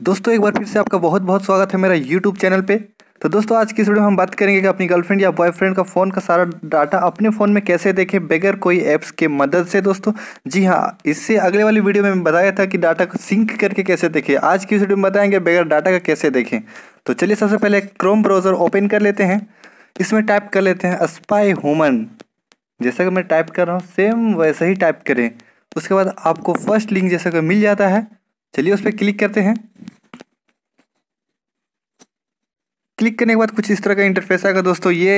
दोस्तों एक बार फिर से आपका बहुत बहुत स्वागत है मेरा YouTube चैनल पे तो दोस्तों आज की वीडियो में हम बात करेंगे कि अपनी गर्लफ्रेंड या बॉयफ्रेंड का फ़ोन का सारा डाटा अपने फ़ोन में कैसे देखें बगैर कोई ऐप्स के मदद से दोस्तों जी हाँ इससे अगले वाली वीडियो में बताया था कि डाटा को सिंक करके कैसे देखें आज की वीडियो में बताएंगे बगैर डाटा का कैसे देखें तो चलिए सबसे पहले क्रोम ब्राउज़र ओपन कर लेते हैं इसमें टाइप कर लेते हैं स्पाई हुमन जैसा कि मैं टाइप कर रहा हूँ सेम वैसा ही टाइप करें उसके बाद आपको फर्स्ट लिंक जैसा कि मिल जाता है चलिए उस पर क्लिक करते हैं क्लिक करने के बाद कुछ इस तरह का इंटरफेस आएगा दोस्तों ये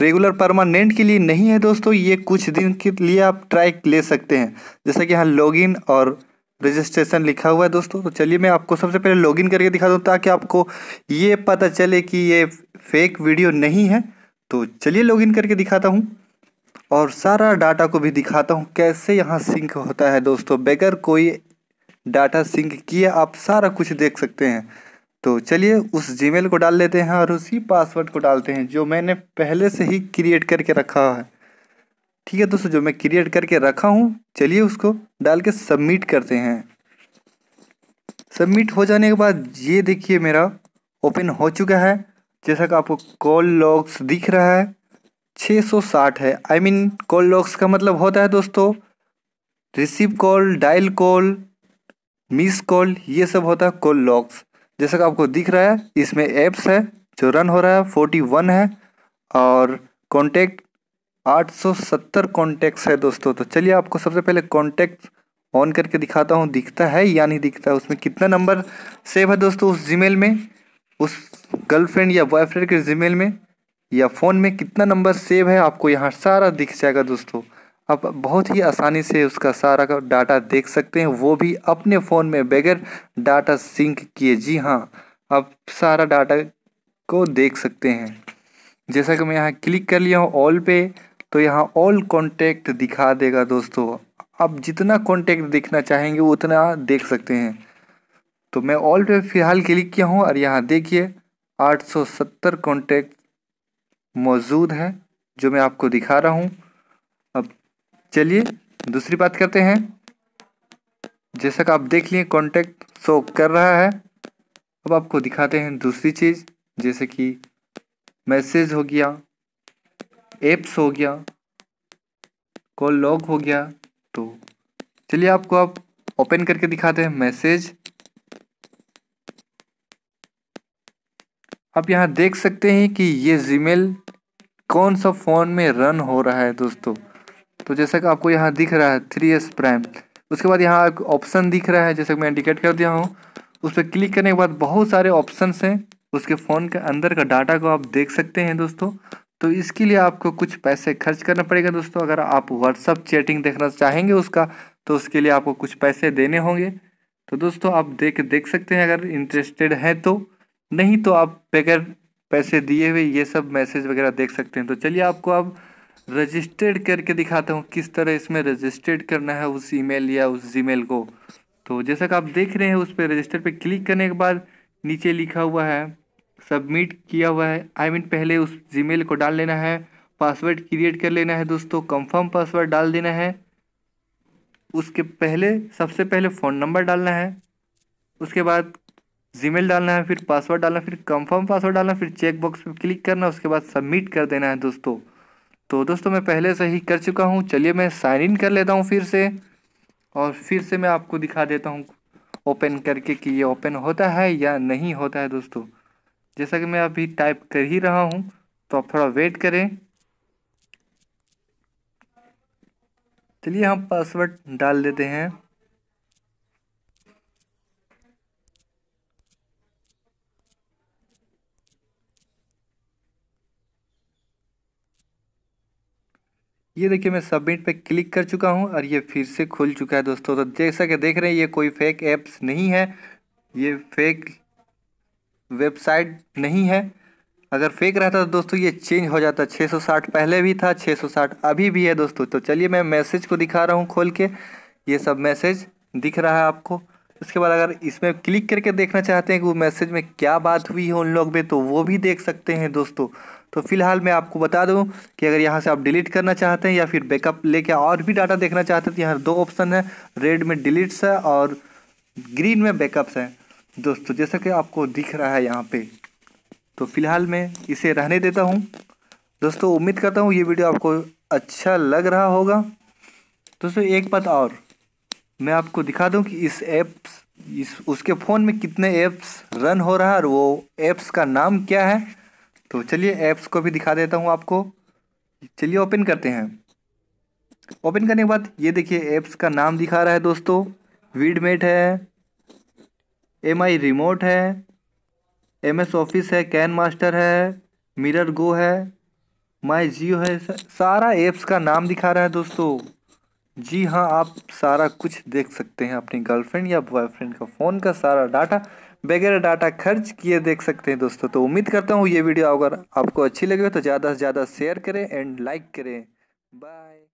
रेगुलर परमानेंट के लिए नहीं है दोस्तों ये कुछ दिन के लिए आप ट्राई ले सकते हैं जैसा कि यहाँ लॉगिन और रजिस्ट्रेशन लिखा हुआ है दोस्तों तो चलिए मैं आपको सबसे पहले लॉगिन करके दिखा दूँ ताकि आपको ये पता चले कि ये फेक वीडियो नहीं है तो चलिए लॉगिन करके दिखाता हूँ और सारा डाटा को भी दिखाता हूँ कैसे यहाँ सिंक होता है दोस्तों बगैर कोई डाटा सिंक किया आप सारा कुछ देख सकते हैं तो चलिए उस जीमेल को डाल लेते हैं और उसी पासवर्ड को डालते हैं जो मैंने पहले से ही क्रिएट करके रखा है ठीक है दोस्तों जो मैं क्रिएट करके रखा हूँ चलिए उसको डाल के सबमिट करते हैं सबमिट हो जाने के बाद ये देखिए मेरा ओपन हो चुका है जैसा कि आपको कॉल लॉग्स दिख रहा है 660 है आई मीन कॉल लॉग्स का मतलब होता है दोस्तों receive call dial call miss call ये सब होता है कॉल लॉग्स जैसा कि आपको दिख रहा है इसमें एप्स है जो रन हो रहा है 41 है और कॉन्टेक्ट 870 कॉन्टैक्ट्स है दोस्तों तो चलिए आपको सबसे पहले कॉन्टैक्ट ऑन करके दिखाता हूँ दिखता है या नहीं दिखता है उसमें कितना नंबर सेव है दोस्तों उस जीमेल में उस गर्लफ्रेंड या बॉयफ्रेंड के जीमेल में या फ़ोन में कितना नंबर सेव है आपको यहाँ सारा दिख जाएगा दोस्तों आप बहुत ही आसानी से उसका सारा का डाटा देख सकते हैं वो भी अपने फ़ोन में बगैर डाटा सिंक किए जी हाँ आप सारा डाटा को देख सकते हैं जैसा कि मैं यहाँ क्लिक कर लिया हूँ ऑल पे तो यहाँ ऑल कॉन्टैक्ट दिखा देगा दोस्तों आप जितना कॉन्टैक्ट देखना चाहेंगे उतना देख सकते हैं तो मैं ऑल पे फ़िलहाल क्लिक किया हूँ और यहाँ देखिए 870 कॉन्टैक्ट मौजूद है जो मैं आपको दिखा रहा हूँ अब चलिए दूसरी बात करते हैं जैसा कि आप देख लिए कॉन्टैक्ट शो कर रहा है अब आपको दिखाते हैं दूसरी चीज़ जैसे कि मैसेज हो गया एप्स हो गया कॉल लॉग हो गया तो चलिए आपको आप ओपन करके दिखाते हैं मैसेज आप यहाँ देख सकते हैं कि ये जीमेल कौन सा फ़ोन में रन हो रहा है दोस्तों तो जैसा कि आपको यहाँ दिख रहा है थ्री एस प्राइम उसके बाद यहाँ एक ऑप्शन दिख रहा है जैसे मैं इंडिकेट कर दिया हूँ उस पर क्लिक करने के बाद बहुत सारे ऑप्शन हैं उसके फ़ोन के अंदर का डाटा को आप देख सकते हैं दोस्तों तो इसके लिए आपको कुछ पैसे खर्च करना पड़ेगा दोस्तों अगर आप व्हाट्सअप चैटिंग देखना चाहेंगे उसका तो उसके लिए आपको कुछ पैसे देने होंगे तो दोस्तों आप देख देख सकते हैं अगर इंटरेस्टेड हैं तो नहीं तो आप बगैर पैसे दिए हुए ये सब मैसेज वगैरह देख सकते हैं तो चलिए आपको अब रजिस्टर्ड करके दिखाता हूँ किस तरह इसमें रजिस्टर्ड करना है उस ईमेल या उस जीमेल को तो जैसा कि आप देख रहे हैं उस पर रजिस्टर पर क्लिक करने के बाद नीचे लिखा हुआ है सबमिट किया हुआ है आई I मीन mean, पहले उस जीमेल को डाल लेना है पासवर्ड क्रिएट कर लेना है दोस्तों कंफर्म पासवर्ड डाल देना है उसके पहले सबसे पहले फ़ोन नंबर डालना है उसके बाद जीमेल डालना है फिर पासवर्ड डालना फिर कंफर्म पासवर्ड डालना फिर चेक बॉक्स पर क्लिक करना उसके बाद सबमिट कर देना है दोस्तों तो दोस्तों मैं पहले से ही कर चुका हूँ चलिए मैं साइन इन कर लेता हूँ फिर से और फिर से मैं आपको दिखा देता हूँ ओपन करके कि ये ओपन होता है या नहीं होता है दोस्तों जैसा कि मैं अभी टाइप कर ही रहा हूं तो आप थोड़ा वेट करें चलिए हम पासवर्ड डाल देते हैं ये देखिए मैं सबमिट पे क्लिक कर चुका हूँ और ये फिर से खुल चुका है दोस्तों तो जैसा कि देख रहे हैं ये कोई फेक ऐप्स नहीं है ये फेक वेबसाइट नहीं है अगर फेक रहता तो दोस्तों ये चेंज हो जाता 660 पहले भी था 660 अभी भी है दोस्तों तो चलिए मैं मैसेज को दिखा रहा हूँ खोल के ये सब मैसेज दिख रहा है आपको उसके बाद अगर इसमें क्लिक करके देखना चाहते हैं कि वो मैसेज में क्या बात हुई है उन लोग में तो वो भी देख सकते हैं दोस्तों तो फिलहाल मैं आपको बता दूं कि अगर यहाँ से आप डिलीट करना चाहते हैं या फिर बैकअप लेके और भी डाटा देखना चाहते हैं तो यहाँ दो ऑप्शन है रेड में डिलीट्स है और ग्रीन में बैकअप्स हैं दोस्तों जैसा कि आपको दिख रहा है यहाँ पे तो फिलहाल मैं इसे रहने देता हूँ दोस्तों उम्मीद करता हूँ ये वीडियो आपको अच्छा लग रहा होगा दोस्तों एक बात और मैं आपको दिखा दूँ कि इस ऐप्स इस उसके फ़ोन में कितने ऐप्स रन हो रहा है और वो ऐप्स का नाम क्या है तो चलिए ऐप्स को भी दिखा देता हूँ आपको चलिए ओपन करते हैं ओपन करने के बाद ये देखिए ऐप्स का नाम दिखा रहा है दोस्तों वीडमेट है एम आई रिमोट है एम एस ऑफिस है कैन मास्टर है मिरर गो है माई जियो है सारा एप्स का नाम दिखा रहा है दोस्तों जी हाँ आप सारा कुछ देख सकते हैं अपनी गर्लफ्रेंड या बॉयफ्रेंड का फ़ोन का सारा डाटा बगैर डाटा खर्च किए देख सकते हैं दोस्तों तो उम्मीद करता हूँ ये वीडियो अगर आपको अच्छी लगे तो ज़्यादा से ज़्यादा शेयर करें एंड लाइक करें बाय